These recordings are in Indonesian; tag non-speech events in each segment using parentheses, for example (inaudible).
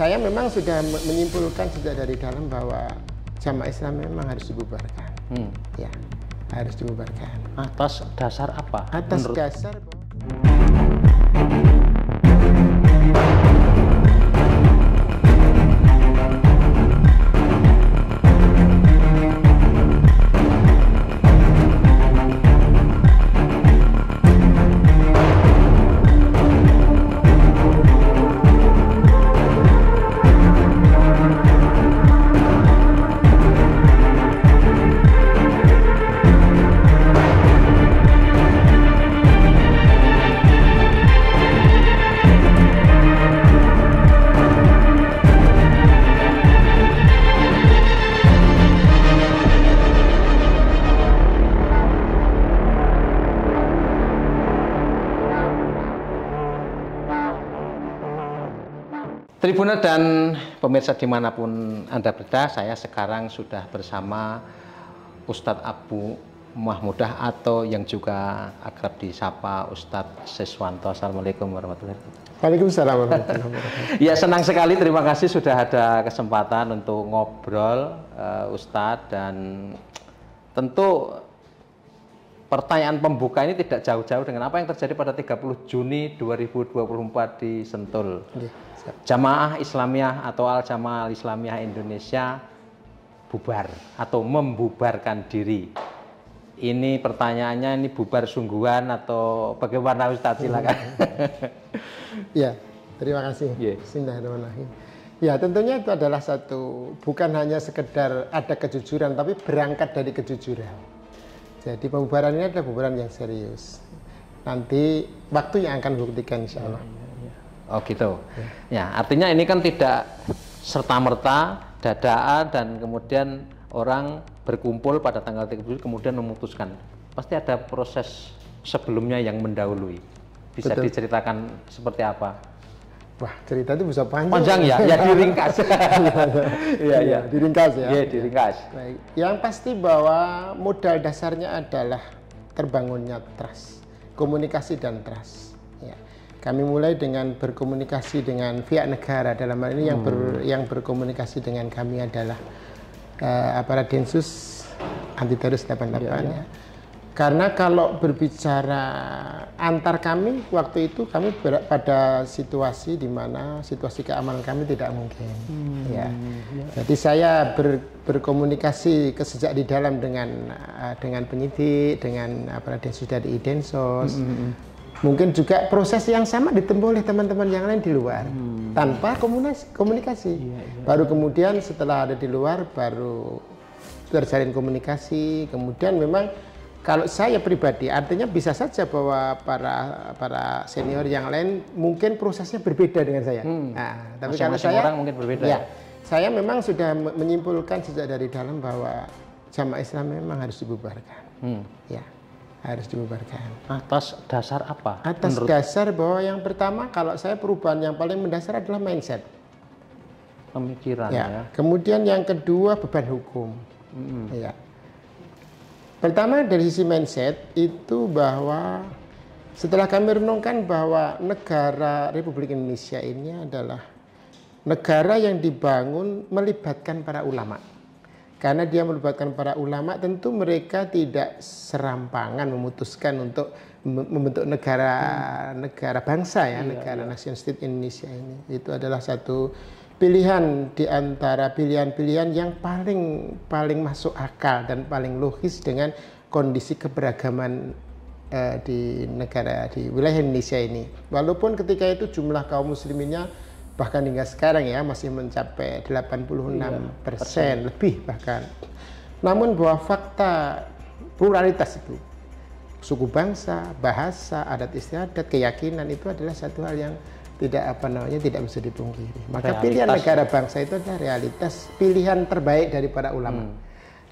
saya memang sudah menyimpulkan sejak dari dalam bahwa jamaah Islam memang harus dibubarkan. Hmm. Ya, harus dibubarkan. Atas dasar apa? Atas menurut... dasar bahwa... Tribuner dan pemirsa dimanapun Anda berada, saya sekarang sudah bersama Ustadz Abu Mahmudah atau yang juga akrab disapa Ustadz Seswanto. Assalamualaikum warahmatullahi wabarakatuh. Waalaikumsalam warahmatullahi wabarakatuh. (laughs) ya senang sekali, terima kasih sudah ada kesempatan untuk ngobrol uh, Ustadz dan tentu pertanyaan pembuka ini tidak jauh-jauh dengan apa yang terjadi pada 30 Juni 2024 di Sentul. Ya Jamaah Islamiyah atau Al Jamaah Islamiyah Indonesia bubar atau membubarkan diri. Ini pertanyaannya ini bubar sungguhan atau bagaimana Ustaz silakan. (laughs) ya, terima kasih. Yeah. Ya. ya, tentunya itu adalah satu bukan hanya sekedar ada kejujuran tapi berangkat dari kejujuran. Jadi pembubaran ini adalah pembubaran yang serius. Nanti waktu yang akan buktikan insya Allah. Hmm. Oh gitu. Ya, artinya ini kan tidak serta merta dadaan dan kemudian orang berkumpul pada tanggal 30 kemudian memutuskan. Pasti ada proses sebelumnya yang mendahului. Bisa Betul. diceritakan seperti apa? Wah, cerita itu bisa panjang. Panjang ya, ya diringkas. (laughs) Iya, iya. iya, iya. Diringkas ya. Iya, diringkas. Baik. Yang pasti bahwa modal dasarnya adalah terbangunnya trust, komunikasi dan trust. Ya. Kami mulai dengan berkomunikasi dengan pihak negara dalam hal ini yang hmm. ber, yang berkomunikasi dengan kami adalah uh, aparat Densus anti teroris 88 ya. ya. Karena kalau berbicara antar kami waktu itu kami berada pada situasi di mana situasi keamanan kami tidak mungkin. Hmm, ya. Iya. Jadi saya ber, berkomunikasi ke sejak di dalam dengan eh, dengan penyidik, dengan aparat densus dari Idensos, hmm. hmm, hmm. Mungkin juga proses yang sama ditempuh oleh teman-teman yang lain di luar hmm. tanpa komunikasi. komunikasi. Ya, ya. Baru kemudian setelah ada di luar baru terjalin komunikasi. Kemudian memang kalau saya pribadi artinya bisa saja bahwa para para senior yang lain mungkin prosesnya berbeda dengan saya. Hmm. Nah, tapi karena kalau saya orang mungkin berbeda. Ya, ya. saya memang sudah menyimpulkan sejak dari dalam bahwa jamaah Islam memang harus dibubarkan. Hmm. Ya harus dibubarkan. Atas dasar apa? Atas menurut... dasar bahwa yang pertama kalau saya perubahan yang paling mendasar adalah mindset. Pemikiran ya. ya. Kemudian yang kedua beban hukum. Mm -hmm. Ya. Pertama dari sisi mindset itu bahwa setelah kami renungkan bahwa negara Republik Indonesia ini adalah negara yang dibangun melibatkan para ulama. Karena dia melibatkan para ulama, tentu mereka tidak serampangan memutuskan untuk membentuk negara hmm. negara bangsa ya, iya, negara iya. nation state Indonesia ini. Itu adalah satu pilihan di antara pilihan-pilihan yang paling paling masuk akal dan paling logis dengan kondisi keberagaman uh, di negara di wilayah Indonesia ini. Walaupun ketika itu jumlah kaum musliminnya bahkan hingga sekarang ya masih mencapai 86 iya, persen lebih bahkan. Namun bahwa fakta pluralitas itu suku bangsa, bahasa, adat istiadat, keyakinan itu adalah satu hal yang tidak apa namanya tidak bisa dipungkiri. Maka realitas. pilihan negara bangsa itu adalah realitas pilihan terbaik daripada ulama. Hmm.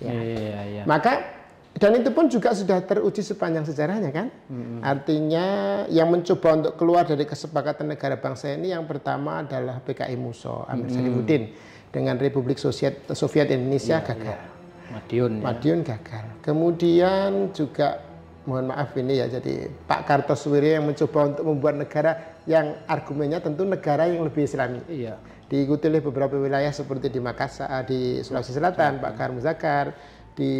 Ya. Iya, iya, iya. Maka dan itu pun juga sudah teruji sepanjang sejarahnya kan. hmm Artinya yang mencoba untuk keluar dari kesepakatan negara bangsa ini yang pertama adalah PKI Muso Amir mm-hmm. dengan Republik Soviet, Soviet Indonesia yeah, gagal. Yeah. Madiun. Ya. Madiun gagal. Kemudian juga mohon maaf ini ya jadi Pak Kartosuwiryo yang mencoba untuk membuat negara yang argumennya tentu negara yang lebih islami. Iya. Diikuti oleh beberapa wilayah seperti di Makassar, di Sulawesi Selatan, Pak Karmuzakar di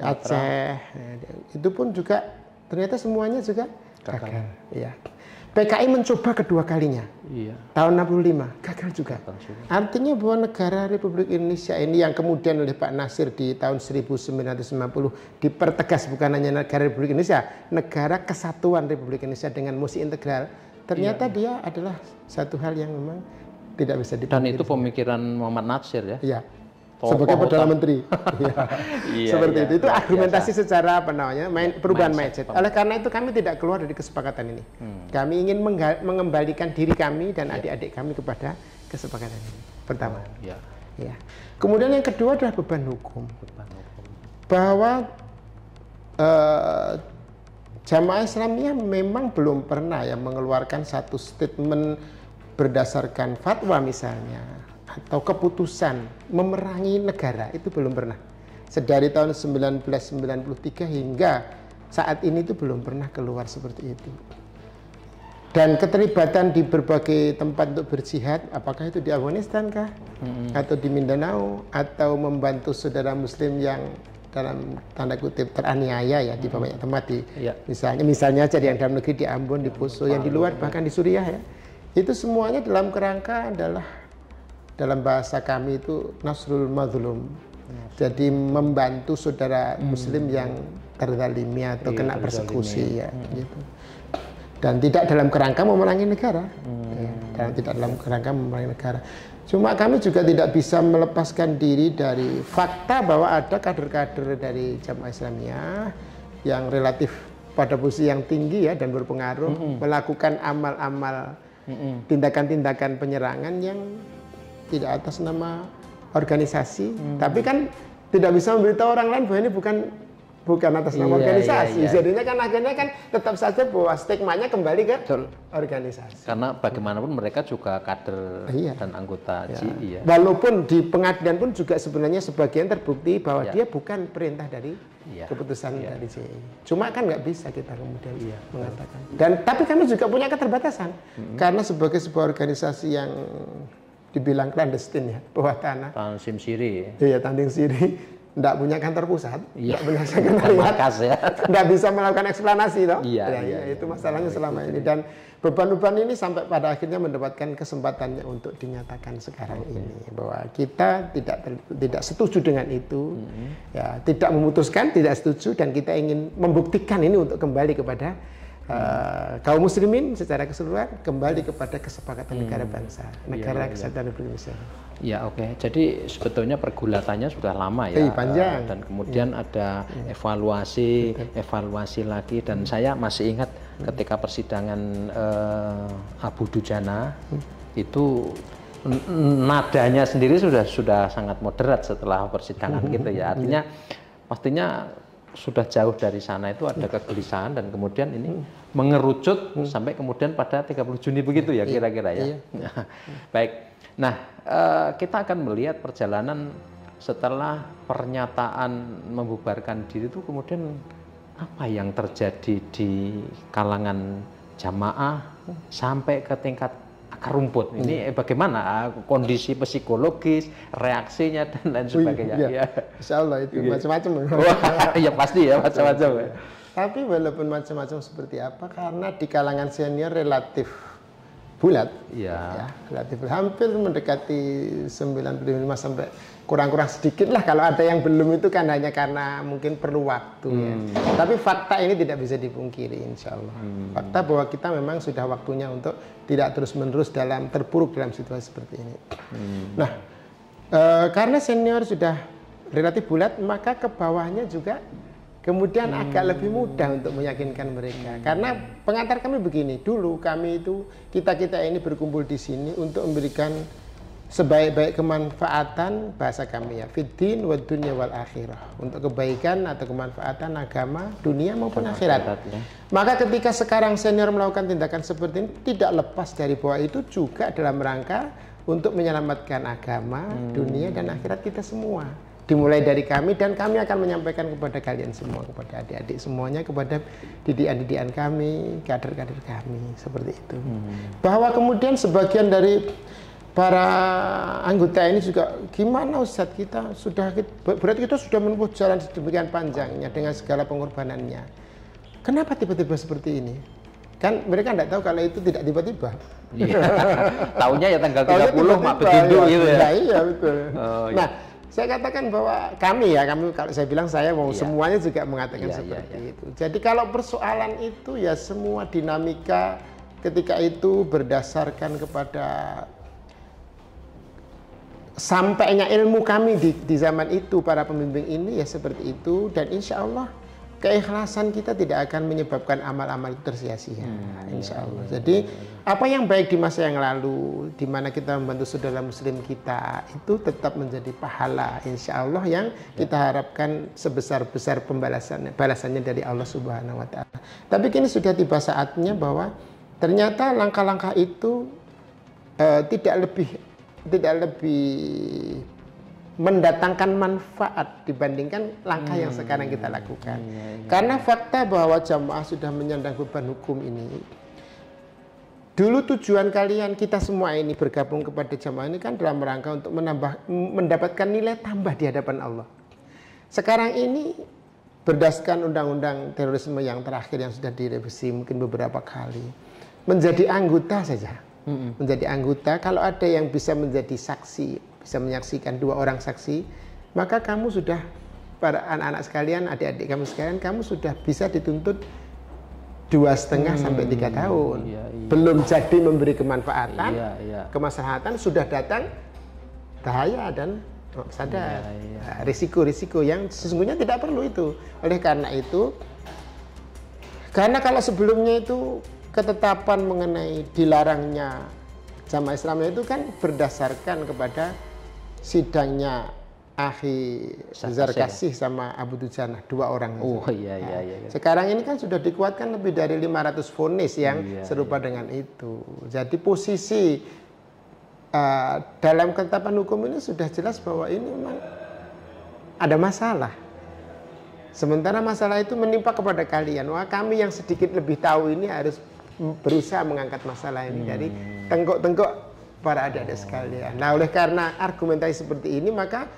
Aceh. Itu pun juga ternyata semuanya juga gagal. Iya. PKI mencoba kedua kalinya. Iya. Tahun 65 gagal juga. Artinya bahwa negara Republik Indonesia ini yang kemudian oleh Pak Nasir di tahun 1990 dipertegas bukan hanya negara Republik Indonesia, negara kesatuan Republik Indonesia dengan musik integral. Ternyata iya. dia adalah satu hal yang memang tidak bisa dipikir. Dan itu pemikiran Muhammad Nasir ya. Iya sebagai perdana menteri. (laughs) iya, (laughs) Seperti iya, itu. Itu iya, argumentasi biasa. Iya. secara apa namanya? Main, perubahan mindset. mindset. Oleh karena itu kami tidak keluar dari kesepakatan ini. Hmm. Kami ingin mengembalikan diri kami dan iya. adik-adik yeah. kami kepada kesepakatan ini. Pertama. Oh, yeah. ya. Kemudian yang kedua adalah beban hukum. Beban hukum. Bahwa uh, jamaah Islamiyah memang belum pernah ya mengeluarkan satu statement berdasarkan fatwa misalnya atau keputusan memerangi negara itu belum pernah. Sedari tahun 1993 hingga saat ini itu belum pernah keluar seperti itu. Dan keterlibatan di berbagai tempat untuk berjihad, apakah itu di Afghanistan kah? -hmm. Atau di Mindanao? Atau membantu saudara muslim yang dalam tanda kutip teraniaya ya di banyak tempat di ya. misalnya misalnya jadi yang dalam negeri di Ambon di Poso yang di luar bahkan di Suriah ya itu semuanya dalam kerangka adalah dalam bahasa kami itu nasrul mazlum. Jadi membantu saudara hmm. muslim yang terzalimi atau iya, kena persekusi ya hmm. gitu. Dan tidak dalam kerangka memerangi negara. Hmm. Ya, dan tidak dalam kerangka memerangi negara. Cuma kami juga tidak bisa melepaskan diri dari fakta bahwa ada kader-kader dari jamaah Islamiyah yang relatif pada posisi yang tinggi ya dan berpengaruh -hmm. melakukan amal-amal hmm. tindakan-tindakan penyerangan yang tidak atas nama organisasi, hmm. tapi kan tidak bisa memberitahu orang lain bahwa ini bukan bukan atas nama iya, organisasi. Iya, iya. Jadinya kan akhirnya kan tetap saja bahwa stigmanya kembali ke Betul. organisasi. Karena bagaimanapun mereka juga kader iya. dan anggota iya. GI ya. Walaupun di pengadilan pun juga sebenarnya sebagian terbukti bahwa iya. dia bukan perintah dari iya. keputusan iya. dari GI. Cuma kan nggak bisa kita kemudian iya. mengatakan. Dan tapi kami juga punya keterbatasan -hmm. karena sebagai sebuah organisasi yang dibilang clandestine ya, bawah tanah. tanding Siri ya. Iya, Tanding Siri. Tidak punya kantor pusat, tidak iya. punya sekretariat, ya. tidak bisa melakukan eksplanasi toh. Iya, ya, iya, ya, iya, itu masalahnya iya, selama iya. ini dan beban-beban ini sampai pada akhirnya mendapatkan kesempatannya untuk dinyatakan sekarang okay. ini bahwa kita tidak tidak setuju dengan itu, mm -hmm. ya tidak memutuskan, tidak setuju dan kita ingin membuktikan ini untuk kembali kepada Eh, kaum muslimin secara keseluruhan kembali ya. kepada kesepakatan hmm. negara bangsa iya, iya, negara ya, kesatuan Republik Indonesia. Ya oke. Okay. Jadi sebetulnya pergulatannya sudah lama ya. Hey, iya, panjang. Eh, dan kemudian ya. ada ya. evaluasi, Betul. evaluasi lagi dan hmm. saya masih ingat hmm. ketika persidangan uh, Abu Dujana hmm. itu nadanya sendiri sudah sudah sangat moderat setelah persidangan hmm. gitu ya. Artinya pastinya sudah jauh dari sana itu ada kegelisahan dan kemudian ini mengerucut hmm. sampai kemudian pada 30 Juni begitu ya iya, kira-kira ya. Iya. (laughs) baik. Nah, eh, kita akan melihat perjalanan setelah pernyataan membubarkan diri itu kemudian apa yang terjadi di kalangan jamaah sampai ke tingkat akar rumput. Ini hmm. bagaimana kondisi psikologis, reaksinya dan lain sebagainya. Iya. Ya. Insya Allah itu iya. macam-macam. ya pasti ya macam-macam. Ya. Tapi walaupun macam-macam seperti apa, karena di kalangan senior relatif bulat, ya. ya relatif hampir mendekati 95 sampai kurang-kurang sedikit lah kalau ada yang belum itu kan hanya karena mungkin perlu waktu ya. hmm. ya. Tapi fakta ini tidak bisa dipungkiri insya Allah. Hmm. Fakta bahwa kita memang sudah waktunya untuk tidak terus-menerus dalam terpuruk dalam situasi seperti ini. Hmm. Nah, e, karena senior sudah relatif bulat maka ke bawahnya juga kemudian hmm. agak lebih mudah untuk meyakinkan mereka. Hmm. Karena pengantar kami begini, dulu kami itu kita-kita ini berkumpul di sini untuk memberikan sebaik-baik kemanfaatan bahasa kami ya fitin wa dunya wal akhirah untuk kebaikan atau kemanfaatan agama dunia maupun akhirat. Ya. Maka ketika sekarang senior melakukan tindakan seperti ini tidak lepas dari bahwa itu juga dalam rangka untuk menyelamatkan agama, hmm. dunia dan akhirat kita semua. Dimulai dari kami dan kami akan menyampaikan kepada kalian semua, kepada adik-adik semuanya, kepada didian-didian kami, kader-kader kami seperti itu. Hmm. Bahwa kemudian sebagian dari para anggota ini juga gimana Ustaz kita sudah berarti kita sudah menempuh jalan sedemikian panjangnya dengan segala pengorbanannya. Kenapa tiba-tiba seperti ini? Kan mereka tidak tahu kalau itu tidak tiba-tiba. Iya. (laughs) tahunya ya tanggal 30 tiba -tiba, mak ya, gitu ya. Nah, iya betul. (laughs) Oh, iya. Nah, saya katakan bahwa kami ya, kami kalau saya bilang saya mau iya. semuanya juga mengatakan iya, seperti iya, iya. itu. Jadi kalau persoalan itu ya semua dinamika ketika itu berdasarkan kepada sampainya ilmu kami di, di zaman itu para pembimbing ini ya seperti itu dan insya Allah keikhlasan kita tidak akan menyebabkan amal-amal tersia-sia hmm, ya, insya ya, Allah Ya, jadi ya, ya, ya, apa yang baik di masa yang lalu di mana kita membantu saudara muslim kita itu tetap menjadi pahala insya Allah yang kita harapkan sebesar-besar pembalasannya balasannya dari Allah subhanahu wa ta'ala tapi kini sudah tiba saatnya bahwa ternyata langkah-langkah itu uh, tidak lebih tidak lebih mendatangkan manfaat dibandingkan langkah hmm. yang sekarang kita lakukan. Hmm, ya, ya. Karena fakta bahwa jamaah sudah menyandang beban hukum ini. Dulu tujuan kalian kita semua ini bergabung kepada jamaah ini kan dalam rangka untuk menambah mendapatkan nilai tambah di hadapan Allah. Sekarang ini berdasarkan undang-undang terorisme yang terakhir yang sudah direvisi mungkin beberapa kali menjadi anggota saja hmm. menjadi anggota kalau ada yang bisa menjadi saksi bisa menyaksikan dua orang saksi maka kamu sudah para anak-anak sekalian adik-adik kamu sekalian kamu sudah bisa dituntut dua setengah hmm, sampai tiga hmm, tahun iya, iya. belum jadi memberi kemanfaatan iya, iya. kemaslahatan sudah datang bahaya dan sadar iya, iya. Nah, risiko-risiko yang sesungguhnya tidak perlu itu oleh karena itu karena kalau sebelumnya itu ketetapan mengenai dilarangnya jamaah Islam itu kan berdasarkan kepada sidangnya Ahi Zarkasih sama Abu Dujana dua orang itu. Oh iya iya, nah, iya iya. Sekarang ini kan sudah dikuatkan lebih dari 500 fonis yang iya, serupa iya. dengan itu. Jadi posisi uh, dalam ketetapan hukum ini sudah jelas bahwa ini memang ada masalah. Sementara masalah itu menimpa kepada kalian. Wah, kami yang sedikit lebih tahu ini harus berusaha mengangkat masalah ini hmm. dari tengkok-tengkok para adik-adik sekalian. Nah, oleh karena argumentasi seperti ini, maka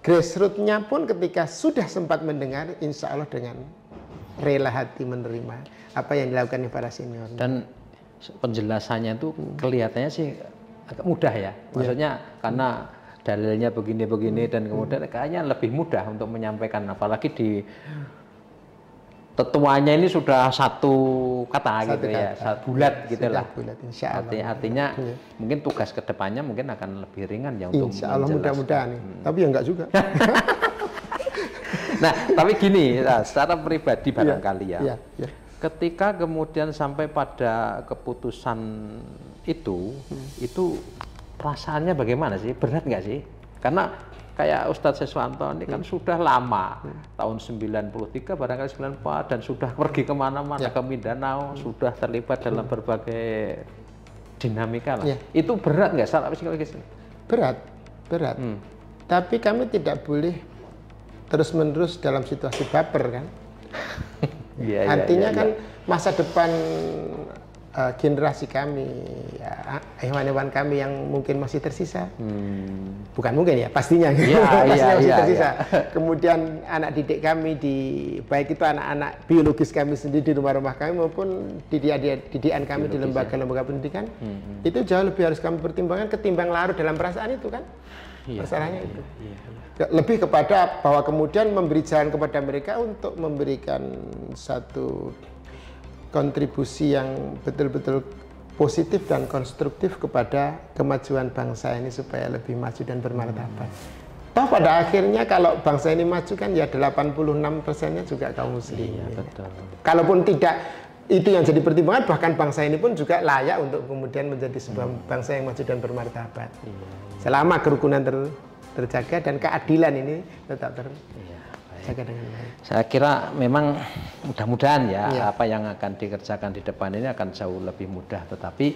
grassrootsnya pun ketika sudah sempat mendengar, insya Allah dengan rela hati menerima apa yang dilakukan para senior. Dan penjelasannya itu kelihatannya sih agak mudah ya, iya. maksudnya ya. karena dalilnya begini-begini dan kemudian kayaknya lebih mudah untuk menyampaikan, apalagi di tetuanya ini sudah satu kata satu gitu ya, kata. ya, satu bulat gitu lah. Bulat, insya Allah. Artinya, artinya ya. mungkin tugas kedepannya mungkin akan lebih ringan ya untuk Insya Allah mudah-mudahan. Hmm. Tapi ya enggak juga. (laughs) nah, tapi gini, nah, secara pribadi iya, barangkali ya, ya, ya. Ketika kemudian sampai pada keputusan itu, hmm. itu perasaannya bagaimana sih? Berat nggak sih? Karena kayak Ustadz Seswanto ini kan hmm. sudah lama hmm. tahun 93 barangkali 94 dan sudah pergi kemana-mana ya. ke Mindanao hmm. sudah terlibat dalam hmm. berbagai dinamika lah ya. itu berat nggak salah psikologis gitu? berat berat hmm. tapi kami tidak boleh terus menerus dalam situasi baper kan (laughs) ya, artinya ya, ya, kan iya. masa depan uh, generasi kami, hewan hewan ya, kami yang mungkin masih tersisa. Hmm. Bukan mungkin ya, pastinya. Iya, (laughs) ya, pastinya ya, masih ya, tersisa. Ya. Kemudian anak didik kami di baik itu anak-anak biologis kami sendiri di rumah-rumah kami maupun didik didikan kami biologis, di lembaga-lembaga ya. pendidikan hmm. itu jauh lebih harus kami pertimbangkan ketimbang larut dalam perasaan itu kan. Ya, Masalahnya ya, itu. Ya, ya. Lebih kepada bahwa kemudian memberi jalan kepada mereka untuk memberikan satu kontribusi yang betul-betul positif dan konstruktif kepada kemajuan bangsa ini supaya lebih maju dan bermartabat. Toh pada akhirnya kalau bangsa ini maju kan ya 86 persennya juga kaum muslim. Iya, betul. Kalaupun tidak itu yang jadi pertimbangan bahkan bangsa ini pun juga layak untuk kemudian menjadi sebuah bangsa yang maju dan bermartabat. Iya, Selama kerukunan ter, terjaga dan keadilan ini tetap ter. Iya jaga dengan baik. Saya kira memang mudah-mudahan ya, ya apa yang akan dikerjakan di depan ini akan jauh lebih mudah. Tetapi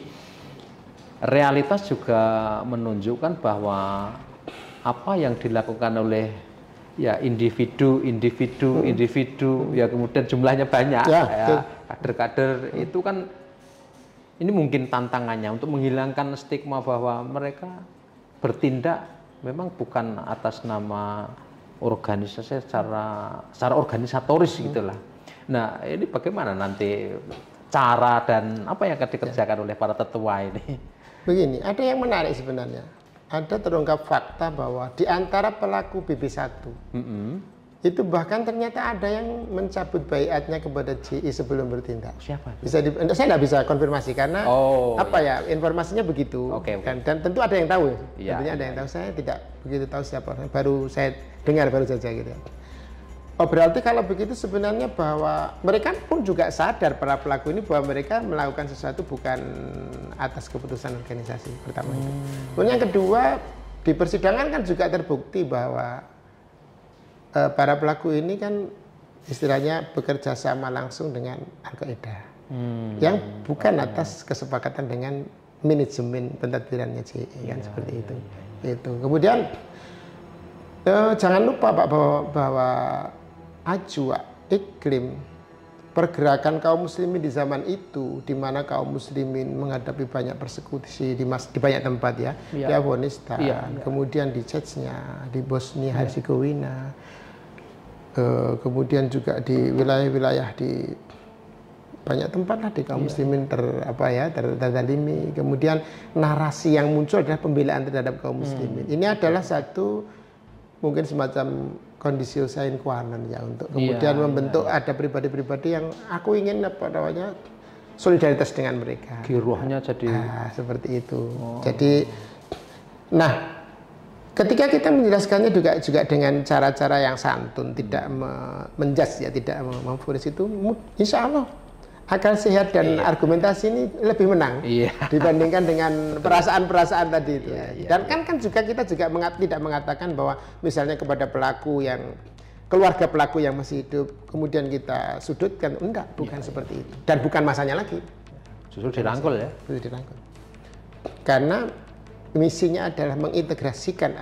realitas juga menunjukkan bahwa apa yang dilakukan oleh ya individu, individu, hmm. individu, ya kemudian jumlahnya banyak, ya, ya kader-kader hmm. itu kan ini mungkin tantangannya untuk menghilangkan stigma bahwa mereka bertindak memang bukan atas nama organisasi secara secara organisatoris hmm. gitulah. Nah ini bagaimana nanti cara dan apa yang akan dikerjakan ya. oleh para tetua ini? Begini, ada yang menarik sebenarnya. Ada terungkap fakta bahwa di antara pelaku BB1 mm -hmm itu bahkan ternyata ada yang mencabut bayatnya kepada CI e sebelum bertindak. Siapa? Bisa di, eh, saya nggak bisa konfirmasi karena oh, apa iya. ya informasinya begitu. Okay, dan, dan tentu ada yang tahu. Ya. Iya. Tentunya ada iya, yang tahu. Iya. Saya tidak begitu tahu siapa Baru saya dengar baru saja gitu. Oh berarti kalau begitu sebenarnya bahwa mereka pun juga sadar para pelaku ini bahwa mereka melakukan sesuatu bukan atas keputusan organisasi pertama hmm. itu. Kemudian yang kedua di persidangan kan juga terbukti bahwa Eh, para pelaku ini kan istilahnya bekerja sama langsung dengan Al-Qaeda hmm. yang bukan atas kesepakatan dengan manajemen pentadbirannya ya, kan iya, seperti ya, itu. Ya. Itu. Kemudian eh, jangan lupa Pak bahwa, bahwa ajwa iklim pergerakan kaum muslimin di zaman itu di mana kaum muslimin menghadapi banyak persekusi di, mas, di banyak tempat ya, ya. di Afghanistan, ya, ya. kemudian di Chechnya, di Bosnia iya. Herzegovina. Eh, kemudian juga di wilayah-wilayah di banyak tempat lah di kaum iya. muslimin ter apa ya terterdalimi kemudian narasi yang muncul adalah pembelaan terhadap kaum hmm. muslimin hmm. ini adalah satu mungkin semacam kondisi usain kuanan ya untuk iya, kemudian yeah, membentuk yeah. ada pribadi-pribadi yang aku ingin apa namanya solidaritas dengan mereka kiruahnya jadi ah, seperti itu oh. jadi nah Ketika kita menjelaskannya juga juga dengan cara-cara yang santun, tidak hmm. me, menjas ya, tidak memfuris itu, insya Allah akal sehat dan iya. argumentasi ini lebih menang iya. dibandingkan dengan (laughs) perasaan-perasaan tadi itu. Iya, iya, dan iya. kan kan juga kita juga mengat, tidak mengatakan bahwa misalnya kepada pelaku yang keluarga pelaku yang masih hidup kemudian kita sudutkan enggak iya, bukan iya, seperti itu dan bukan masanya lagi justru dirangkul ya justru dirangkul karena misinya adalah mengintegrasikan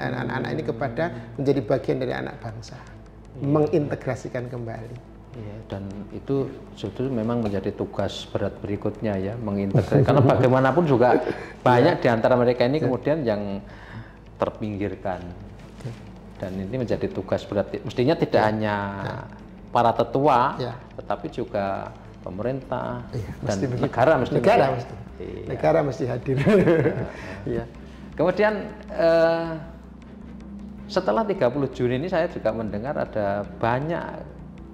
anak-anak ini kepada menjadi bagian dari anak bangsa, ya. mengintegrasikan kembali. Ya, dan itu sebetulnya memang menjadi tugas berat berikutnya ya mengintegrasikan karena bagaimanapun juga banyak ya. di antara mereka ini iya. kemudian yang terpinggirkan iya. dan ini menjadi tugas berat mestinya tidak iya. hanya para tetua tetapi juga pemerintah iya, dan mesti negara mesti negara mesti iya. negara mesti hadir. (laughs) Iya. Kemudian eh, setelah 30 Juni ini saya juga mendengar ada banyak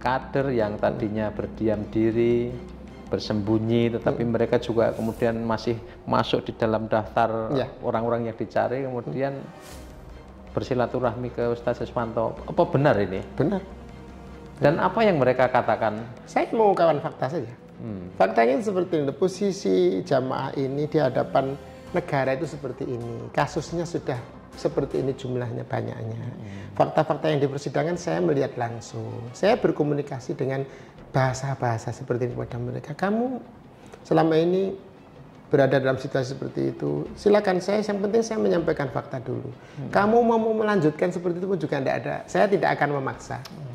kader yang tadinya berdiam diri, bersembunyi tetapi hmm. mereka juga kemudian masih masuk di dalam daftar orang iya. orang-orang yang dicari kemudian bersilaturahmi ke Ustaz Siswanto apa benar ini benar dan apa yang mereka katakan? Saya mengungkapkan fakta saja. Hmm. Faktanya seperti ini, posisi jamaah ini di hadapan negara itu seperti ini. Kasusnya sudah seperti ini jumlahnya banyaknya. Hmm. Fakta-fakta yang di persidangan saya melihat langsung. Saya berkomunikasi dengan bahasa-bahasa seperti ini kepada mereka. Kamu selama ini berada dalam situasi seperti itu, silakan saya. Yang penting saya menyampaikan fakta dulu. Hmm. Kamu mau melanjutkan seperti itu pun juga tidak ada. Saya tidak akan memaksa. Hmm.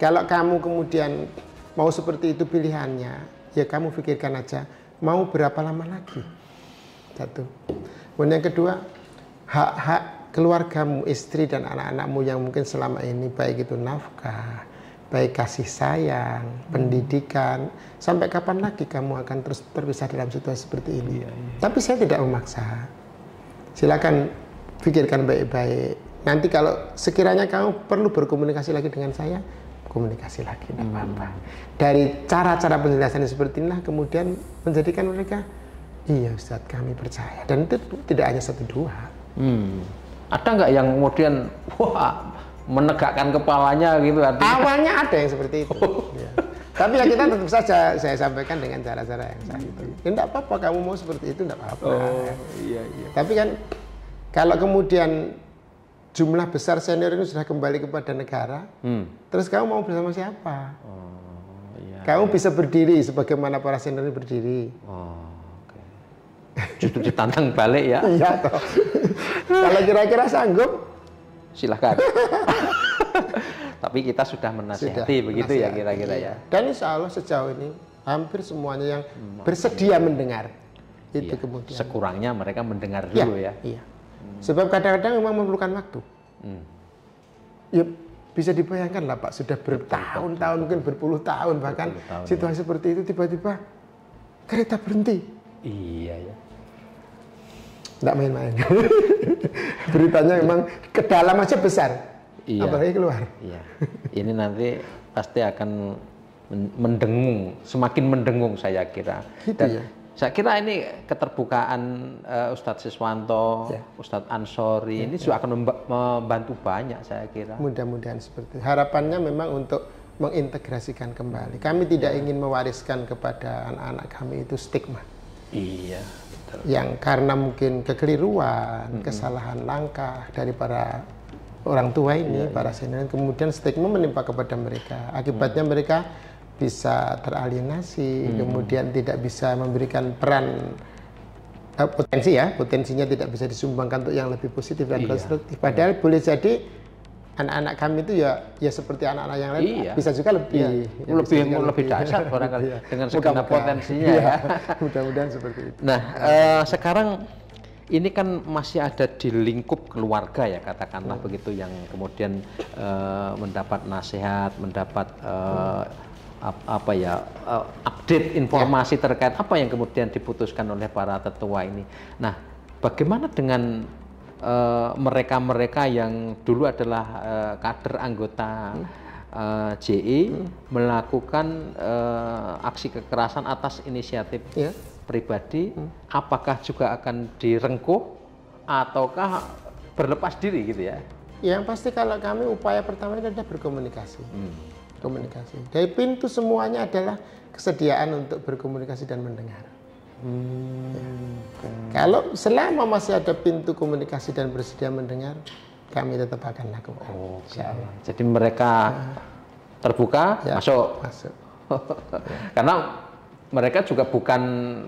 Kalau kamu kemudian mau seperti itu pilihannya, ya kamu pikirkan aja mau berapa lama lagi. Satu. Kemudian yang kedua, hak-hak keluargamu, istri dan anak-anakmu yang mungkin selama ini baik itu nafkah, baik kasih sayang, hmm. pendidikan, sampai kapan lagi kamu akan terus terpisah dalam situasi seperti ini? Iya, iya. Tapi saya tidak memaksa. Silakan pikirkan baik-baik. Nanti kalau sekiranya kamu perlu berkomunikasi lagi dengan saya, komunikasi lagi, tidak hmm. apa-apa. Dari cara-cara penjelasan seperti inilah kemudian menjadikan mereka, iya Ustaz kami percaya. Dan itu tidak hanya satu dua. Hmm. Ada nggak yang kemudian, wah menegakkan kepalanya gitu artinya? Awalnya ada yang seperti itu. Oh. Ya. Tapi ya kita tetap saja saya sampaikan dengan cara-cara yang saya itu. Hmm. Ya, apa-apa kamu mau seperti itu tidak apa-apa. Oh, iya, iya. Tapi kan kalau kemudian jumlah besar senior itu sudah kembali kepada negara, hmm. terus kamu mau bersama siapa? Oh, iya, kamu iya. bisa berdiri sebagaimana para senior ini berdiri. Oh, okay. Justru ditantang balik ya? Iya toh. Kalau kira-kira sanggup, silahkan. (laughs) Tapi kita sudah menasihati sudah, begitu ya menasihati. ya kira-kira ya. Iya. Dan insya Allah sejauh ini hampir semuanya yang hmm. bersedia mendengar itu iya, kemudian. Sekurangnya mereka mendengar iya, dulu ya. ya. Iya. Sebab kadang-kadang memang memerlukan waktu. Hmm. Ya bisa dibayangkan lah Pak, sudah bertahun-tahun mungkin berpuluh tahun bahkan berpuluh tahun, situasi ya. seperti itu tiba-tiba kereta berhenti. Iya ya. Tidak main-main. (laughs) Beritanya iya. memang ke dalam aja besar. Iya. Apalagi keluar. Iya. Ini nanti pasti akan mendengung, semakin mendengung saya kira. Gitu Dan ya? Saya kira ini keterbukaan uh, Ustadz Siswanto, ya. Ustadz Ansori ya, ini ya. juga akan membantu banyak saya kira. Mudah-mudahan seperti itu. Harapannya memang untuk mengintegrasikan kembali. Kami tidak ya. ingin mewariskan kepada anak-anak kami itu stigma. Iya. Yang karena mungkin kekeliruan, -hmm. kesalahan langkah dari para orang tua ini, ya, para iya. senior kemudian stigma menimpa kepada mereka. Akibatnya hmm. mereka bisa teralienasi, hmm. kemudian tidak bisa memberikan peran uh, potensi ya, potensinya tidak bisa disumbangkan untuk yang lebih positif dan iya. konstruktif. Padahal hmm. boleh jadi anak-anak kami itu ya ya seperti anak-anak yang lain iya. bisa juga lebih iya. ya, lebih juga lebih dasar barangkali (laughs) iya. dengan segenap potensinya iya. ya. (laughs) Mudah-mudahan seperti itu. Nah, uh, sekarang ini kan masih ada di lingkup keluarga ya katakanlah hmm. begitu yang kemudian uh, mendapat nasihat, mendapat uh, hmm apa ya eh, update informasi ya. terkait apa yang kemudian diputuskan oleh para tetua ini. Nah, bagaimana dengan eh, mereka-mereka uh, yang dulu adalah uh, kader anggota hmm. uh, JI hmm. E melakukan uh, aksi kekerasan atas inisiatif ya. pribadi, hmm. apakah juga akan direngkuh ataukah berlepas diri gitu ya? Yang pasti kalau kami upaya pertama ini adalah berkomunikasi. Hmm komunikasi. Dari pintu semuanya adalah kesediaan untuk berkomunikasi dan mendengar. Hmm. Ya. Kalau selama masih ada pintu komunikasi dan bersedia mendengar, kami tetap akan lakukan. Oh, okay. Jadi mereka ya. terbuka, ya, masuk. Masuk. (laughs) Karena mereka juga bukan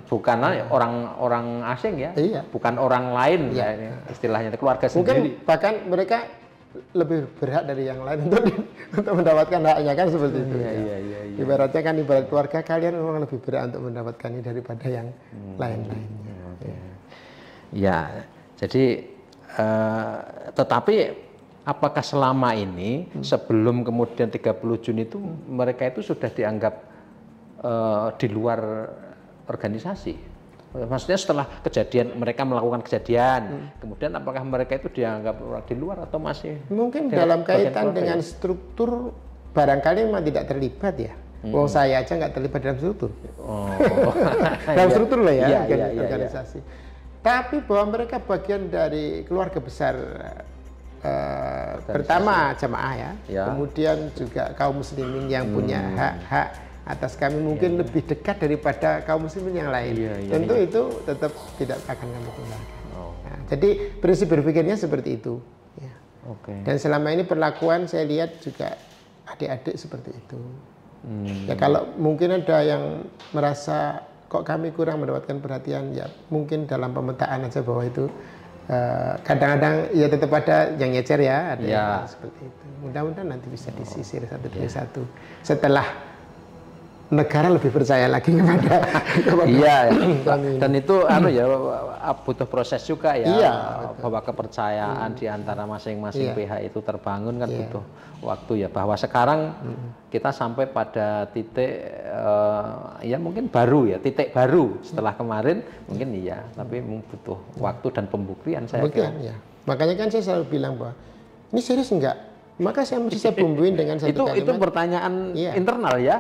bukan orang-orang ya, asing ya, iya. bukan orang lain ya ya, istilahnya keluarga Mungkin sendiri. Mungkin bahkan mereka lebih berhak dari yang lain untuk (laughs) untuk mendapatkan haknya kan seperti itu. Iya, ya. iya, iya, iya. Ibaratnya kan ibarat keluarga kalian memang lebih berhak untuk mendapatkannya daripada yang hmm. lain-lainnya. Okay. Ya, iya, jadi uh, tetapi apakah selama ini hmm. sebelum kemudian 30 Juni itu mereka itu sudah dianggap uh, di luar organisasi? Eh, maksudnya setelah kejadian mereka melakukan kejadian, hmm. kemudian apakah mereka itu dianggap di luar atau masih? Mungkin dalam kaitan dengan ya? struktur barangkali memang tidak terlibat ya. Hmm. Wong saya aja nggak terlibat dalam struktur. Oh. (laughs) dalam iya. struktur lah ya, ya, ya, ya organisasi. Ya, ya. Tapi bahwa mereka bagian dari keluarga besar uh, pertama jamaah ya. ya. Kemudian juga kaum muslimin yang hmm. punya hak-hak atas kami iya, mungkin ya. lebih dekat daripada kaum muslimin yang lain. Ya, ya, Tentu ya. itu tetap tidak akan kami tinggalkan. Oh. Nah, jadi prinsip berpikirnya seperti itu. Ya. Okay. Dan selama ini perlakuan saya lihat juga adik-adik seperti itu. Hmm. Ya kalau mungkin ada yang merasa kok kami kurang mendapatkan perhatian ya mungkin dalam pemetaan aja bahwa itu eh, kadang-kadang uh, ya tetap ada yang nyecer ya ada ya. yang seperti itu mudah-mudahan nanti bisa disisir oh. satu demi ya. satu setelah negara lebih percaya lagi kepada (laughs) iya ya. dan itu anu ya butuh proses juga ya iya, bahwa kepercayaan hmm. di antara masing-masing iya. pihak itu terbangun kan iya. butuh waktu ya bahwa sekarang hmm. kita sampai pada titik uh, ya mungkin baru ya titik baru setelah kemarin mungkin iya tapi butuh waktu dan pembuktian saya pembuktian, kira. Ya. Makanya kan saya selalu bilang bahwa ini serius enggak? Maka saya mesti saya bumbuin dengan satu itu, kalimat. Itu pertanyaan iya. internal ya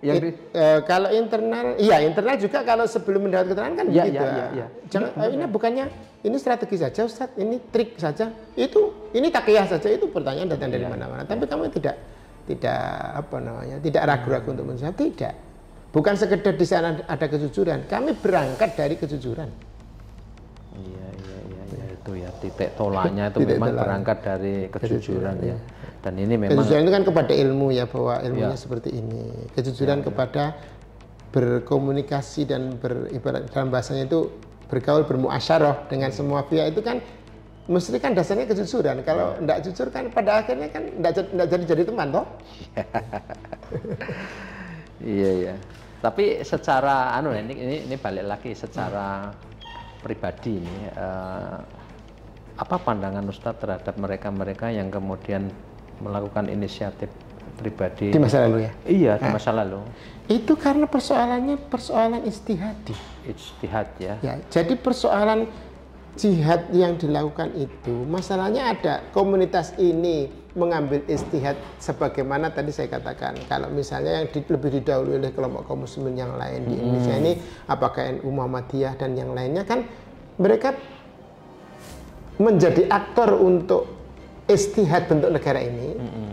yang e, e, kalau internal, iya internal juga kalau sebelum mendapat keterangan kan ya, begitu. Ya, ya, ya. Jangan, ya, ini bukannya ini strategi saja, Ustaz, ini trik saja, itu ini takiyah saja itu pertanyaan datang dari iya. mana-mana. Tapi kamu tidak tidak apa namanya tidak ragu-ragu mm-hmm. untuk menjawab tidak. Bukan sekedar di sana ada kejujuran, kami berangkat dari kejujuran. Iya iya iya, ya, itu ya titik tolanya itu titik memang tolak. berangkat dari kejujuran, kejujuran ya. ya. Dan ini memang kejujuran itu kan kepada ilmu ya bahwa ilmunya ya. seperti ini. Kejujuran ya, ya. kepada berkomunikasi dan beribarat dalam bahasanya itu bergaul bermuasyarah dengan ya. semua pihak itu kan mesti kan dasarnya kejujuran. Kalau tidak ya. jujur kan pada akhirnya kan tidak jadi jadi teman toh. (laughs) iya iya. Tapi secara anu ini ini, ini balik lagi secara hmm. pribadi ini uh, eh, apa pandangan Ustadz terhadap mereka-mereka yang kemudian melakukan inisiatif pribadi di masa lalu ya iya di ah. masa lalu itu karena persoalannya persoalan istihadi istihad ya, ya jadi persoalan jihad yang dilakukan itu masalahnya ada komunitas ini mengambil istihad sebagaimana tadi saya katakan kalau misalnya yang di, lebih didahului oleh kelompok kaum muslimin yang lain di hmm. Indonesia hmm. ini apakah NU Muhammadiyah dan yang lainnya kan mereka menjadi aktor untuk istihad bentuk negara ini. Mm-hmm.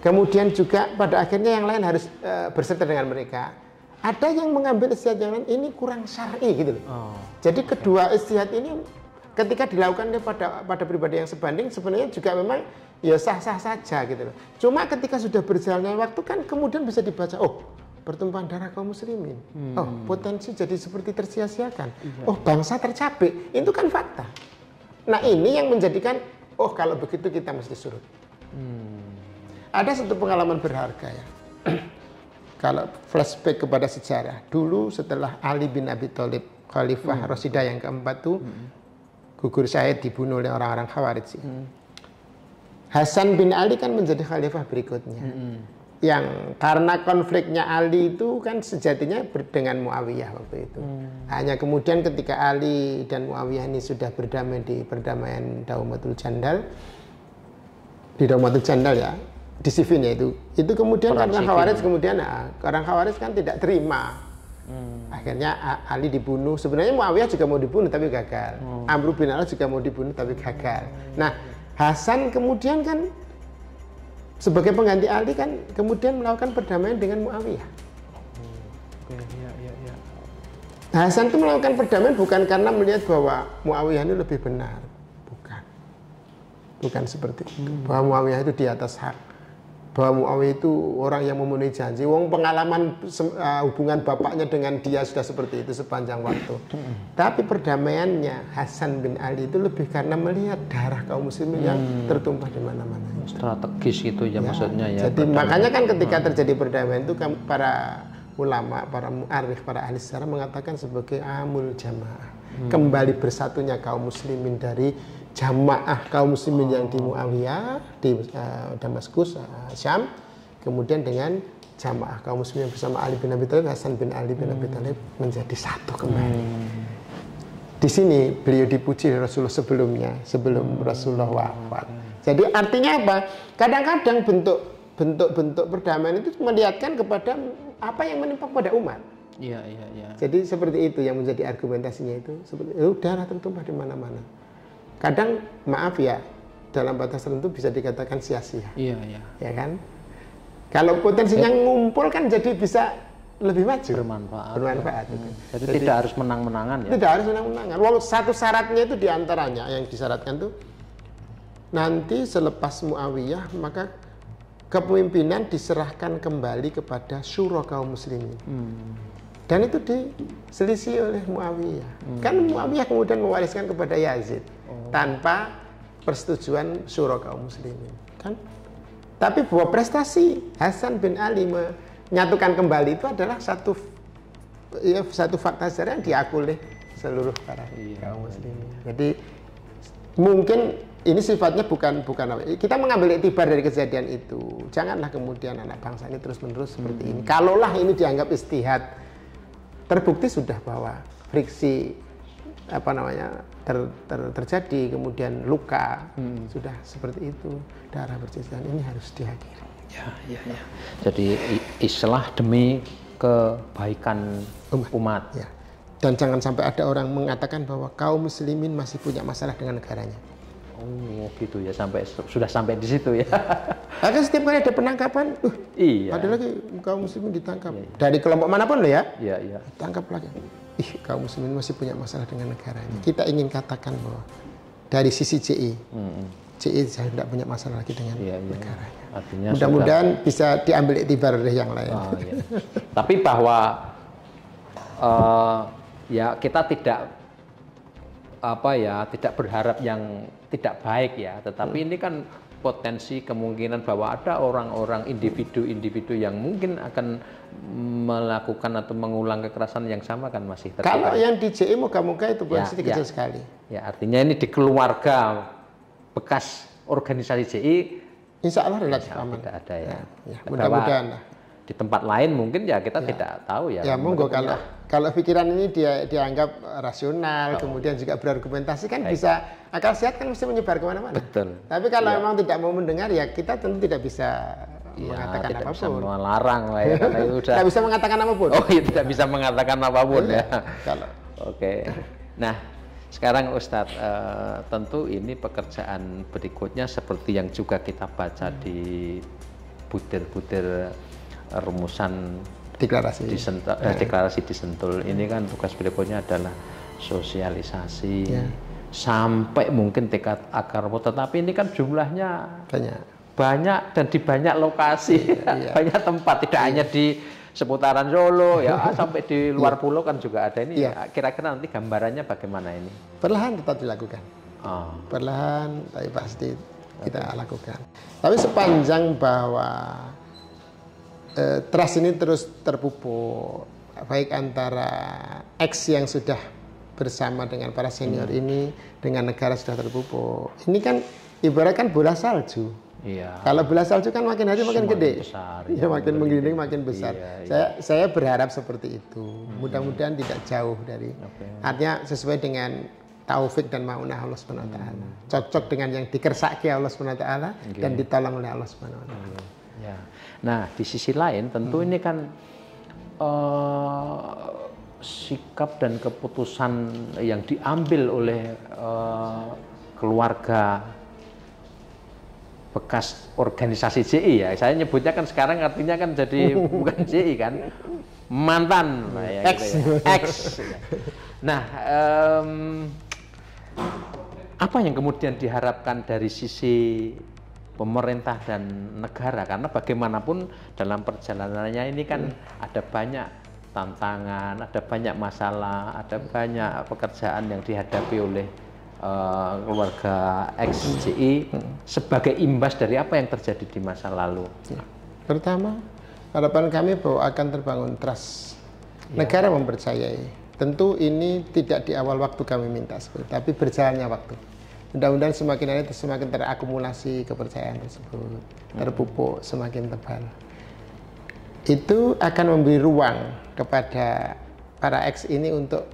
Kemudian juga pada akhirnya yang lain harus uh, berserta dengan mereka. Ada yang mengambil istihad yang lain ini kurang syar'i gitu Oh. Jadi kedua istihad ini ketika dilakukan pada pada pribadi yang sebanding sebenarnya juga memang ya sah-sah saja gitu loh. Cuma ketika sudah berjalannya waktu kan kemudian bisa dibaca oh pertumpahan darah kaum muslimin. Oh, hmm. Oh, potensi jadi seperti tersia-siakan. Iya. Oh, bangsa tercapek. Itu kan fakta. Nah, ini yang menjadikan oh kalau begitu kita mesti surut. Hmm. Ada satu pengalaman berharga ya. (clears throat) kalau flashback kepada sejarah, dulu setelah Ali bin Abi Thalib Khalifah hmm. Rasidah yang keempat itu, hmm. gugur saya dibunuh oleh orang-orang Khawarij. Hmm. Hasan bin Ali kan menjadi khalifah berikutnya. Hmm yang karena konfliknya Ali itu kan sejatinya dengan Muawiyah waktu itu. Hmm. Hanya kemudian ketika Ali dan Muawiyah ini sudah berdamai di perdamaian Daumatul Jandal di Daumatul Jandal ya, di cv ya itu. Itu kemudian Perang orang Khawarij kemudian orang ah, Khawarij kan tidak terima. Hmm. Akhirnya ah, Ali dibunuh. Sebenarnya Muawiyah juga mau dibunuh tapi gagal. Hmm. Amr bin Al juga mau dibunuh tapi gagal. Nah, Hasan kemudian kan sebagai pengganti Ali kan kemudian melakukan perdamaian dengan Muawiyah. Oke, ya, ya, ya. Hasan itu melakukan perdamaian bukan karena melihat bahwa Muawiyah ini lebih benar, bukan, bukan seperti itu. Hmm. Bahwa Muawiyah itu di atas hak bahwa Muawiyah itu orang yang memenuhi janji. Wong pengalaman uh, hubungan bapaknya dengan dia sudah seperti itu sepanjang waktu. Tapi perdamaiannya Hasan bin Ali itu lebih karena melihat darah kaum muslimin hmm. yang tertumpah di mana-mana. Strategis itu ya, ya maksudnya ya. Jadi perdamaian. makanya kan ketika hmm. terjadi perdamaian itu kan para ulama, para muarif, para ahli sejarah mengatakan sebagai amul jamaah. Hmm. Kembali bersatunya kaum muslimin dari jamaah kaum muslimin oh. yang di Muawiyah di uh, Damaskus uh, Syam kemudian dengan jamaah kaum muslimin bersama Ali bin Abi Thalib Hasan bin Ali bin Abi hmm. Thalib menjadi satu kembali hmm. di sini beliau dipuji Rasulullah sebelumnya sebelum hmm. Rasulullah wafat jadi artinya apa kadang-kadang bentuk bentuk-bentuk perdamaian itu melihatkan kepada apa yang menimpa pada umat Iya, iya, iya. Jadi seperti itu yang menjadi argumentasinya itu. Seperti, eh, udara tertumpah tentu pada mana-mana kadang maaf ya dalam batas tertentu bisa dikatakan sia-sia. Iya, iya. Ya kan? Kalau potensinya ya. ngumpul kan jadi bisa lebih maju. Bermanfaat. Bermanfaat. Ya. Hmm. Jadi, jadi tidak harus menang-menangan ya. Tidak harus menang-menangan. walaupun satu syaratnya itu diantaranya yang disyaratkan tuh nanti selepas Muawiyah maka kepemimpinan diserahkan kembali kepada syuro kaum muslimin. Hmm. Dan itu diselisih oleh Muawiyah. Hmm. Kan Muawiyah kemudian mewariskan kepada Yazid tanpa persetujuan surah kaum muslimin kan tapi bahwa prestasi Hasan bin Ali menyatukan kembali itu adalah satu ya, satu fakta sejarah yang diakui oleh seluruh para iya, kaum muslimin. Iya. Jadi mungkin ini sifatnya bukan bukan kita mengambil itibar dari kejadian itu. Janganlah kemudian anak bangsa ini terus-menerus seperti hmm. ini. Kalaulah ini dianggap istihad, terbukti sudah bahwa friksi apa namanya ter, ter, terjadi kemudian luka hmm. sudah seperti itu darah berceceran ini harus diakhiri. Ya, ya, ya. Jadi islah demi kebaikan umat. umat. Ya. Dan jangan sampai ada orang mengatakan bahwa kaum muslimin masih punya masalah dengan negaranya. Oh gitu ya sampai sudah sampai di situ ya. (laughs) akan setiap kali ada penangkapan, uh, iya. ada lagi kaum muslimin ditangkap iya, iya. dari kelompok manapun loh ya. Iya iya. Tangkap lagi ih kaum muslimin masih punya masalah dengan negaranya. Hmm. Kita ingin katakan bahwa dari sisi CI, hmm. CI saya tidak punya masalah lagi dengan ya, negaranya. Ya. Mudah-mudahan sudah... bisa diambil iktibar oleh yang lain. Oh, ya. Tapi bahwa uh, ya kita tidak apa ya tidak berharap yang tidak baik ya, tetapi hmm. ini kan potensi kemungkinan bahwa ada orang-orang individu-individu yang mungkin akan melakukan atau mengulang kekerasan yang sama kan masih terjadi. Kalau yang di JI e moga-moga itu ya, potensi ya, kecil ya, sekali. Ya artinya ini di keluarga bekas organisasi JI e Insya Allah relatif aman. Tidak ada ya. ya, ya mudah-mudahan di tempat lain mungkin ya kita ya. tidak tahu ya. Ya monggo kalau kalau pikiran ini dia dianggap rasional, oh. kemudian juga berargumentasi kan Baik. bisa akal sehat kan mesti menyebar kemana-mana. Betul. Tapi kalau ya. memang tidak mau mendengar ya kita tentu tidak bisa ya, mengatakan tidak apapun. Bisa melarang lah ya karena itu (laughs) sudah. tidak bisa mengatakan apapun. Oh, ya, tidak bisa mengatakan apapun iya, ya. Kalau Oke. Nah, sekarang Ustadz, eh, tentu ini pekerjaan berikutnya seperti yang juga kita baca di butir-butir rumusan deklarasi disentul, eh, ya. deklarasi disentul ini kan tugas berikutnya adalah sosialisasi ya. sampai mungkin tingkat akar tetapi ini kan jumlahnya banyak banyak dan di banyak lokasi ya, ya. (laughs) banyak tempat tidak ya. hanya di seputaran Solo ya (laughs) sampai di luar ya. pulau kan juga ada ini ya, ya kira-kira ya, nanti gambarannya bagaimana ini perlahan tetap dilakukan oh. perlahan tapi pasti kita lakukan tapi sepanjang bahwa eh, trust ini terus terpupuk baik antara ex yang sudah bersama dengan para senior hmm. ini dengan negara sudah terpupuk. Ini kan ibarat kan bola salju. Iya. Kalau bola salju kan makin hari makin gede. Besar, ya, makin menggiling makin besar. Iya, iya. Saya saya berharap seperti itu. Hmm. Mudah-mudahan tidak jauh dari. Okay. Artinya sesuai dengan taufik dan maunah Allah Subhanahu wa taala. Hmm. Cocok dengan yang dikersaki Allah Subhanahu wa taala dan iya. ditolong oleh Allah Subhanahu wa taala. Iya. Ya. Nah, di sisi lain tentu hmm. ini kan uh, sikap dan keputusan yang diambil oleh uh, keluarga bekas organisasi JI ya. Saya nyebutnya kan sekarang artinya kan jadi (laughs) bukan JI kan mantan nah, ya, X. Gitu ya. X. Nah, um, apa yang kemudian diharapkan dari sisi pemerintah dan negara karena bagaimanapun dalam perjalanannya ini kan hmm. ada banyak tantangan, ada banyak masalah, ada banyak pekerjaan yang dihadapi oleh uh, keluarga XJI hmm. hmm. sebagai imbas dari apa yang terjadi di masa lalu. Ya. Pertama, harapan kami bahwa akan terbangun trust. Ya. Negara mempercayai. Tentu ini tidak di awal waktu kami minta, tapi berjalannya waktu Mudah-mudahan semakin hari semakin terakumulasi kepercayaan tersebut, terpupuk semakin tebal. Itu akan memberi ruang kepada para ex ini untuk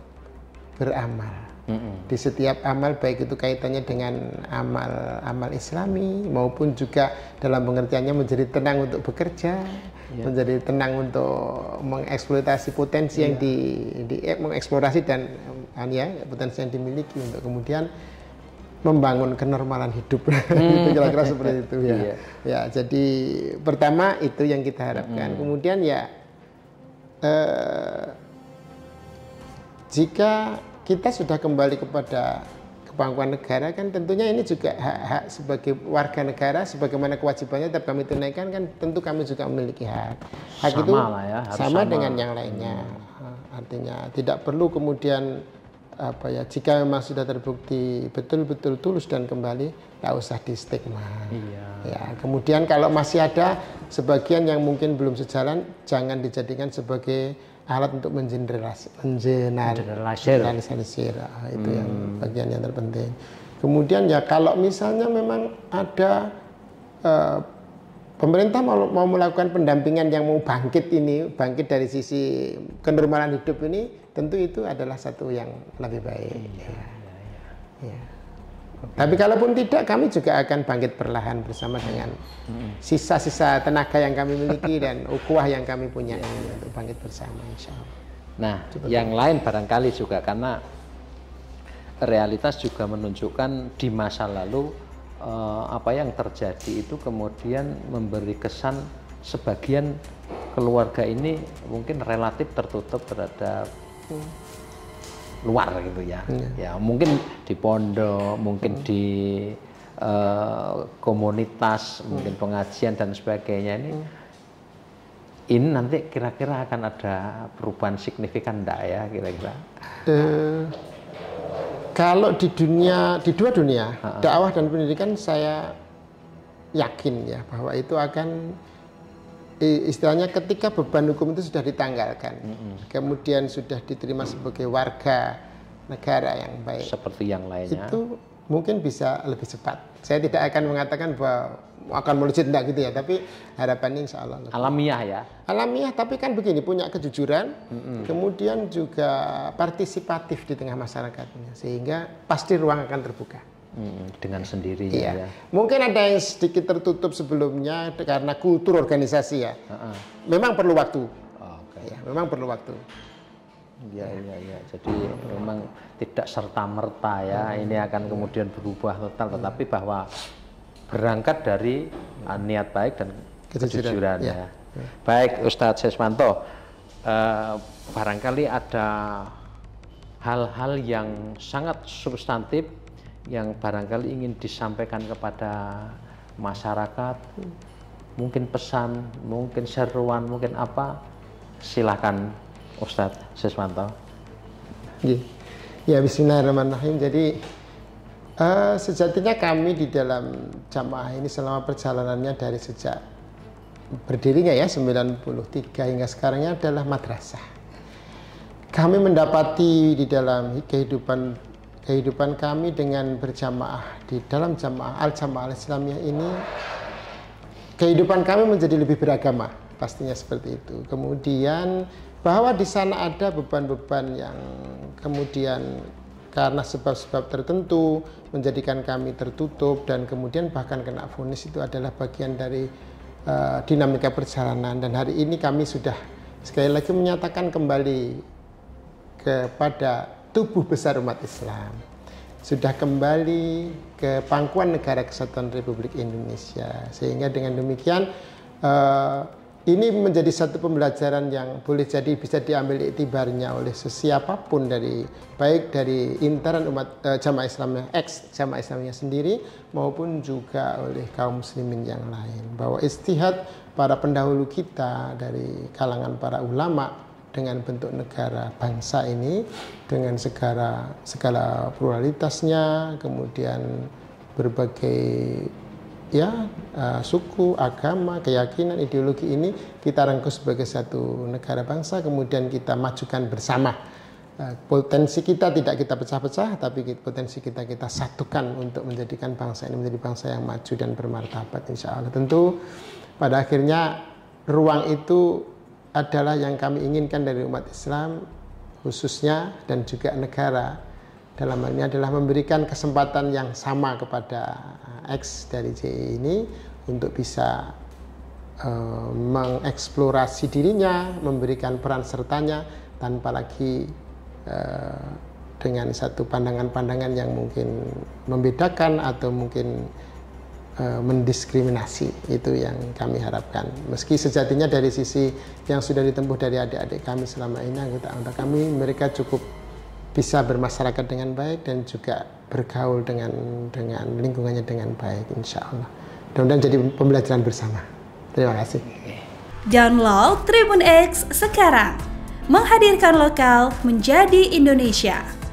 beramal. Mm -hmm. Di setiap amal baik itu kaitannya dengan amal amal Islami maupun juga dalam pengertiannya menjadi tenang untuk bekerja, yeah. menjadi tenang untuk mengeksploitasi potensi yeah. yang iya. di, di eh, mengeksplorasi dan eh, ya potensi yang dimiliki untuk kemudian membangun kenormalan hidup kira (laughs) kira hmm. seperti itu ya iya. ya jadi pertama itu yang kita harapkan hmm. kemudian ya eh, jika kita sudah kembali kepada kebangkuan negara kan tentunya ini juga hak-hak sebagai warga negara sebagaimana kewajibannya tetap kami tunaikan kan tentu kami juga memiliki hak hak sama itu ya, sama, sama dengan yang lainnya hmm. artinya tidak perlu kemudian apa ya jika memang sudah terbukti betul-betul tulus dan kembali tak usah di stigma. Iya. Ya, kemudian kalau masih ada sebagian yang mungkin belum sejalan jangan dijadikan sebagai alat untuk mengeneralisir ah, itu yang hmm. bagian yang terpenting. Kemudian ya kalau misalnya memang ada uh, pemerintah mau, mau melakukan pendampingan yang mau bangkit ini bangkit dari sisi kenormalan hidup ini tentu itu adalah satu yang lebih baik. Iya, ya. Ya. Ya. Tapi kalaupun tidak, kami juga akan bangkit perlahan bersama dengan sisa-sisa tenaga yang kami miliki (laughs) dan ukuah yang kami punya ini iya, untuk bangkit bersama, insya Allah. Nah, Seperti yang itu. lain barangkali juga karena realitas juga menunjukkan di masa lalu eh, apa yang terjadi itu kemudian memberi kesan sebagian keluarga ini mungkin relatif tertutup terhadap Gitu. luar gitu ya. Yeah. Ya mungkin di pondok, mungkin mm. di uh, komunitas, mm. mungkin pengajian dan sebagainya ini. Mm. Ini nanti kira-kira akan ada perubahan signifikan enggak ya kira-kira? Uh, kalau di dunia di dua dunia, dakwah dan pendidikan saya yakin ya bahwa itu akan istilahnya ketika beban hukum itu sudah ditanggalkan, mm -hmm. kemudian sudah diterima sebagai warga negara yang baik. Seperti yang lainnya. Itu mungkin bisa lebih cepat. Saya tidak akan mengatakan bahwa akan melucut tidak gitu ya, tapi harapannya insya Allah. Lebih. Alamiah ya. Alamiah, tapi kan begini punya kejujuran, mm -hmm. kemudian juga partisipatif di tengah masyarakatnya, sehingga pasti ruang akan terbuka. Hmm, dengan sendirinya iya. ya. Mungkin ada yang sedikit tertutup sebelumnya karena kultur organisasi ya. Uh -uh. Memang perlu waktu. Oh, ah, okay. ya, memang perlu waktu. Ya, ya, ya. Jadi memang tidak serta merta ya. Hmm. Ini akan iya. kemudian berubah total, hmm. tetapi bahwa berangkat dari uh, niat baik dan kejujuran iya. ya. ya. Baik, Ustadz Sesmanto, uh, barangkali ada hal-hal yang sangat substantif yang barangkali ingin disampaikan kepada masyarakat, mungkin pesan, mungkin seruan, mungkin apa, silahkan Ustadz Siswanto. Ya, bismillahirrahmanirrahim. Jadi uh, sejatinya kami di dalam jamaah ini selama perjalanannya dari sejak berdirinya ya 93 hingga sekarangnya adalah madrasah. Kami mendapati di dalam kehidupan kehidupan kami dengan berjamaah di dalam jamaah al-jamaah al-islamiyah ini kehidupan kami menjadi lebih beragama pastinya seperti itu kemudian bahwa di sana ada beban-beban yang kemudian karena sebab-sebab tertentu menjadikan kami tertutup dan kemudian bahkan kena vonis itu adalah bagian dari uh, dinamika perjalanan dan hari ini kami sudah sekali lagi menyatakan kembali kepada tubuh besar umat Islam sudah kembali ke pangkuan negara kesatuan Republik Indonesia sehingga dengan demikian eh, ini menjadi satu pembelajaran yang boleh jadi bisa diambil iktibarnya oleh sesiapapun dari baik dari intern umat eh, jamaah jamaah Islamnya ex jamaah Islamnya sendiri maupun juga oleh kaum muslimin yang lain bahwa istihad para pendahulu kita dari kalangan para ulama dengan bentuk negara bangsa ini dengan segala segala pluralitasnya kemudian berbagai ya uh, suku, agama, keyakinan, ideologi ini kita rangkus sebagai satu negara bangsa kemudian kita majukan bersama. Uh, potensi kita tidak kita pecah-pecah tapi potensi kita kita satukan untuk menjadikan bangsa ini menjadi bangsa yang maju dan bermartabat insya Allah tentu pada akhirnya ruang itu adalah yang kami inginkan dari umat Islam khususnya dan juga negara dalam hal ini adalah memberikan kesempatan yang sama kepada eh, X dari JE ini untuk bisa e, mengeksplorasi dirinya, memberikan peran sertanya tanpa lagi e, dengan satu pandangan-pandangan yang mungkin membedakan atau mungkin Eh, mendiskriminasi itu yang kami harapkan meski sejatinya dari sisi yang sudah ditempuh dari adik-adik kami selama ini anggota-anggota kami mereka cukup bisa bermasyarakat dengan baik dan juga bergaul dengan dengan lingkungannya dengan baik insya Allah mudah-mudahan jadi pembelajaran bersama terima kasih download Tribun X sekarang menghadirkan lokal menjadi Indonesia